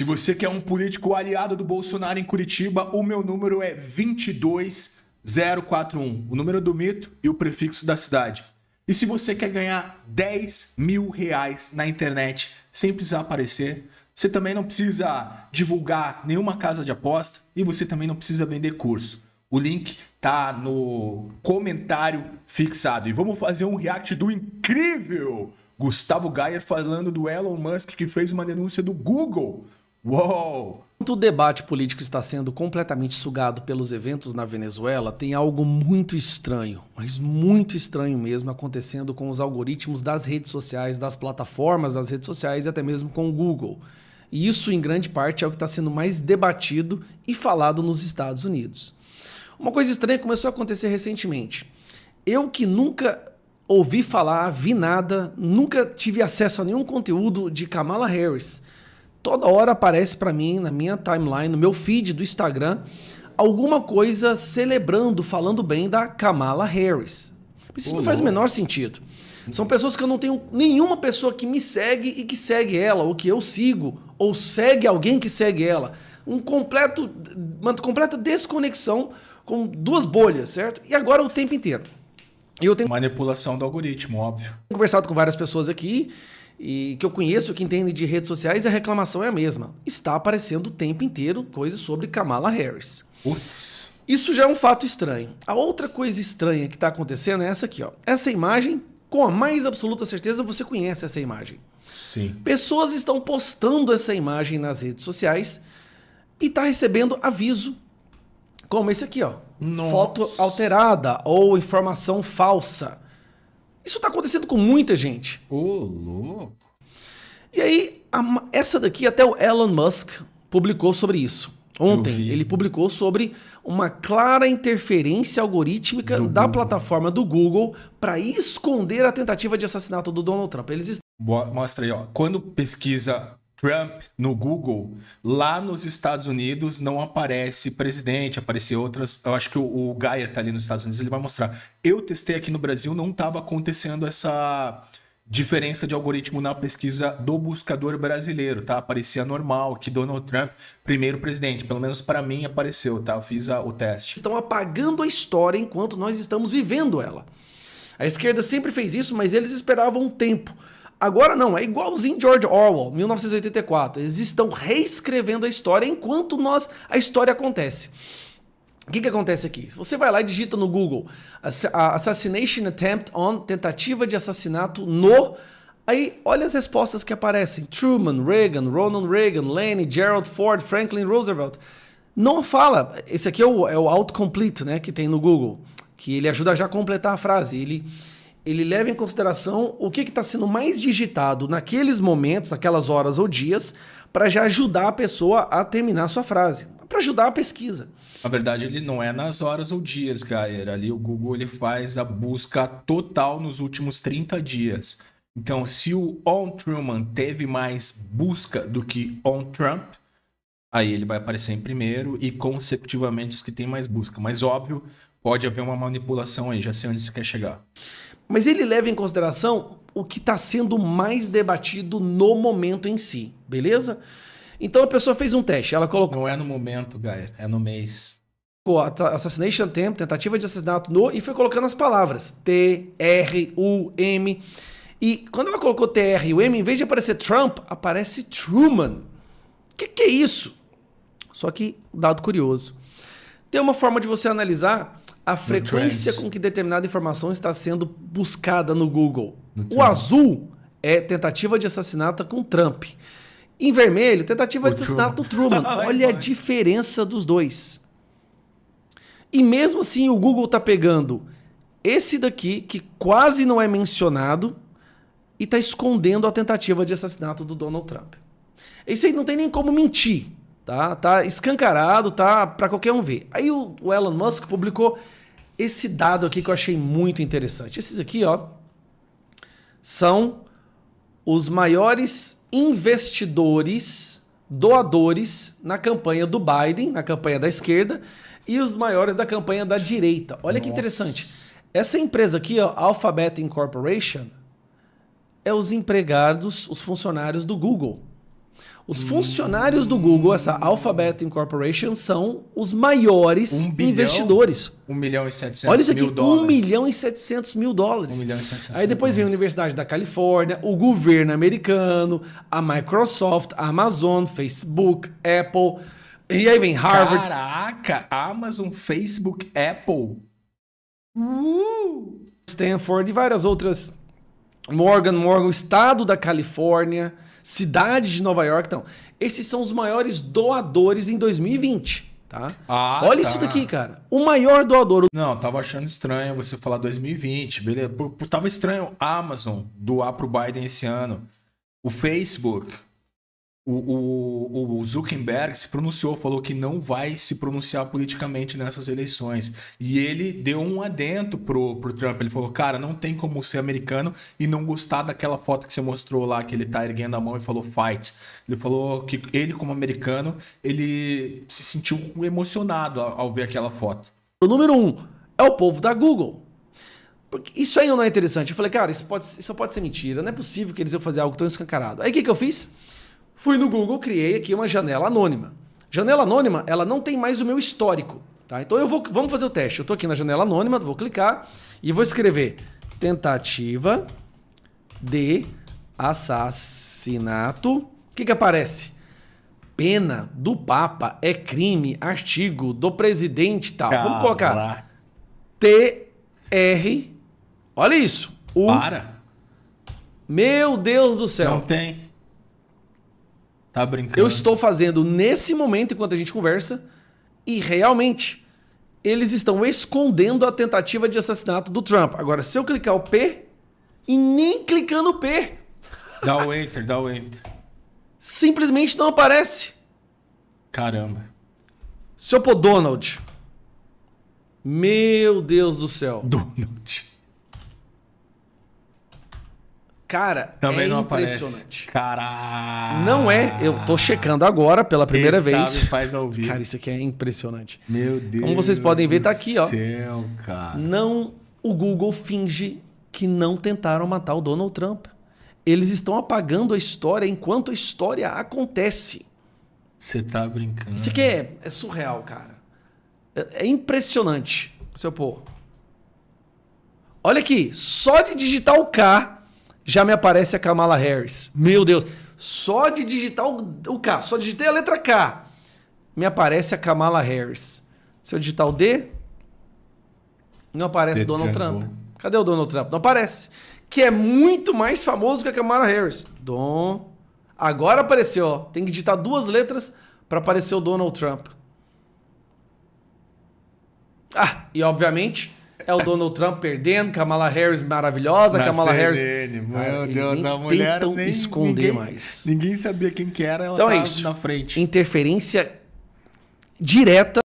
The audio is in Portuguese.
Se você quer um político aliado do Bolsonaro em Curitiba, o meu número é 22041, o número do mito e o prefixo da cidade. E se você quer ganhar 10 mil reais na internet sem precisar aparecer, você também não precisa divulgar nenhuma casa de aposta e você também não precisa vender curso. O link tá no comentário fixado. E vamos fazer um react do incrível Gustavo Gayer falando do Elon Musk que fez uma denúncia do Google Uou! Enquanto o debate político está sendo completamente sugado pelos eventos na Venezuela, tem algo muito estranho, mas muito estranho mesmo, acontecendo com os algoritmos das redes sociais, das plataformas das redes sociais e até mesmo com o Google. E isso, em grande parte, é o que está sendo mais debatido e falado nos Estados Unidos. Uma coisa estranha começou a acontecer recentemente. Eu que nunca ouvi falar, vi nada, nunca tive acesso a nenhum conteúdo de Kamala Harris toda hora aparece para mim na minha timeline, no meu feed do Instagram, alguma coisa celebrando, falando bem da Kamala Harris. Mas isso não faz o menor sentido. São pessoas que eu não tenho nenhuma pessoa que me segue e que segue ela, ou que eu sigo, ou segue alguém que segue ela. Um completo, uma completa desconexão com duas bolhas, certo? E agora o tempo inteiro. Eu tenho manipulação do algoritmo, óbvio. Conversado com várias pessoas aqui e que eu conheço que entende de redes sociais, a reclamação é a mesma. Está aparecendo o tempo inteiro coisas sobre Kamala Harris. Isso já é um fato estranho. A outra coisa estranha que está acontecendo é essa aqui, ó. Essa imagem, com a mais absoluta certeza, você conhece essa imagem. Sim. Pessoas estão postando essa imagem nas redes sociais e está recebendo aviso, como esse aqui, ó. Nossa. Foto alterada ou informação falsa. Isso está acontecendo com muita gente. Ô, louco. E aí, a, essa daqui, até o Elon Musk publicou sobre isso. Ontem, ele publicou sobre uma clara interferência algorítmica do da Google. plataforma do Google para esconder a tentativa de assassinato do Donald Trump. Eles Mostra aí, ó. Quando pesquisa Trump no Google, lá nos Estados Unidos não aparece presidente, aparece outras. Eu acho que o, o Geyer tá ali nos Estados Unidos, ele vai mostrar. Eu testei aqui no Brasil, não estava acontecendo essa diferença de algoritmo na pesquisa do buscador brasileiro, tá? Aparecia normal que Donald Trump, primeiro presidente, pelo menos para mim apareceu, tá? Eu fiz a, o teste. Estão apagando a história enquanto nós estamos vivendo ela. A esquerda sempre fez isso, mas eles esperavam um tempo Agora não, é igualzinho George Orwell, 1984. Eles estão reescrevendo a história enquanto nós a história acontece. O que, que acontece aqui? Você vai lá e digita no Google Assassination Attempt on tentativa de assassinato no. Aí olha as respostas que aparecem: Truman, Reagan, Ronald Reagan, Lenny, Gerald Ford, Franklin Roosevelt. Não fala. Esse aqui é o, é o autocomplete, né? Que tem no Google. Que ele ajuda já a completar a frase. Ele ele leva em consideração o que está sendo mais digitado naqueles momentos, naquelas horas ou dias, para já ajudar a pessoa a terminar a sua frase, para ajudar a pesquisa. Na verdade, ele não é nas horas ou dias, galera. Ali o Google ele faz a busca total nos últimos 30 dias. Então, se o On Truman teve mais busca do que On Trump, aí ele vai aparecer em primeiro e consecutivamente os que têm mais busca. Mas óbvio, pode haver uma manipulação aí, já sei onde você quer chegar. Mas ele leva em consideração o que está sendo mais debatido no momento em si, beleza? Então a pessoa fez um teste, ela colocou. Não é no momento, Gaia, é no mês. Assassination Attempt, tentativa de assassinato no, e foi colocando as palavras T, R, U, M. E quando ela colocou T, R U M, em vez de aparecer Trump, aparece Truman. O que, que é isso? Só que, dado curioso. Tem uma forma de você analisar a frequência com que determinada informação está sendo buscada no Google. No o azul é tentativa de assassinato com Trump. Em vermelho, tentativa o de assassinato Truman. Truman. Olha a diferença dos dois. E mesmo assim, o Google está pegando esse daqui, que quase não é mencionado, e está escondendo a tentativa de assassinato do Donald Trump. Isso aí não tem nem como mentir, tá? Tá escancarado, tá para qualquer um ver. Aí o, o Elon Musk publicou esse dado aqui que eu achei muito interessante. Esses aqui, ó, são os maiores investidores, doadores na campanha do Biden, na campanha da esquerda, e os maiores da campanha da direita. Olha Nossa. que interessante. Essa empresa aqui, ó, Alphabet Incorporation, é os empregados, os funcionários do Google. Os funcionários do Google, essa Alphabet Incorporation, são os maiores um bilhão, investidores. 1 um milhão e 700 Olha isso aqui, 1 milhão e 700 mil dólares. milhão e 700 Aí depois vem a Universidade da Califórnia, o governo americano, a Microsoft, a Amazon, Facebook, Apple. E aí vem Harvard. Caraca, Amazon, Facebook, Apple. Uh! Stanford e várias outras Morgan, Morgan, estado da Califórnia, cidade de Nova York. Então, esses são os maiores doadores em 2020. Tá? Ah, Olha tá. isso daqui, cara. O maior doador. Não, tava achando estranho você falar 2020, beleza? Tava estranho a Amazon doar pro Biden esse ano. O Facebook, o, o, o, Zuckerberg se pronunciou, falou que não vai se pronunciar politicamente nessas eleições. E ele deu um adento pro, pro Trump. Ele falou, cara, não tem como ser americano e não gostar daquela foto que você mostrou lá, que ele tá erguendo a mão e falou fight. Ele falou que ele, como americano, ele se sentiu emocionado ao, ao ver aquela foto. O número um é o povo da Google. Porque isso aí não é interessante. Eu falei, cara, isso, pode, isso só pode ser mentira. Não é possível que eles iam fazer algo tão escancarado. Aí o que, que eu fiz? Fui no Google, criei aqui uma janela anônima. Janela anônima, ela não tem mais o meu histórico. Tá? Então eu vou, vamos fazer o teste. Eu estou aqui na janela anônima, vou clicar e vou escrever tentativa de assassinato. O que, que aparece? Pena do Papa é crime, artigo do presidente tal. Caraca. Vamos colocar TR. Olha isso. O... Para. Meu Deus do céu. Não tem. Tá brincando. Eu estou fazendo nesse momento, enquanto a gente conversa, e realmente eles estão escondendo a tentativa de assassinato do Trump. Agora, se eu clicar o P, e nem clicando o P. Dá o Enter, dá o Enter. Simplesmente não aparece. Caramba. Seu pôr Donald. Meu Deus do céu. Donald. Cara, Também é não impressionante. Aparece. Caralho. Não é, eu tô checando agora pela primeira Quem vez. Sabe, faz ao vivo. Cara, isso aqui é impressionante. Meu Deus. Como vocês podem ver, tá aqui, ó. Céu, cara. Não o Google finge que não tentaram matar o Donald Trump. Eles estão apagando a história enquanto a história acontece. Você tá brincando. Isso aqui é, é surreal, cara. É, é impressionante, seu pô. Olha aqui, só de digitar o K já me aparece a Kamala Harris. Meu Deus, só de digitar o, K, só digitei a letra K, me aparece a Kamala Harris. Se eu digitar o D, não aparece Donald Trump. Cadê o Donald Trump? Não aparece. Que é muito mais famoso que a Kamala Harris. Don. Agora apareceu, ó. Tem que digitar duas letras para aparecer o Donald Trump. Ah, e obviamente é o Donald Trump perdendo, Kamala Harris maravilhosa, Na Kamala Harris. Meu Deus, a mulher tentam nem, esconder ninguém, mais. Ninguém sabia quem que era, ela então é isso. na frente. Interferência direta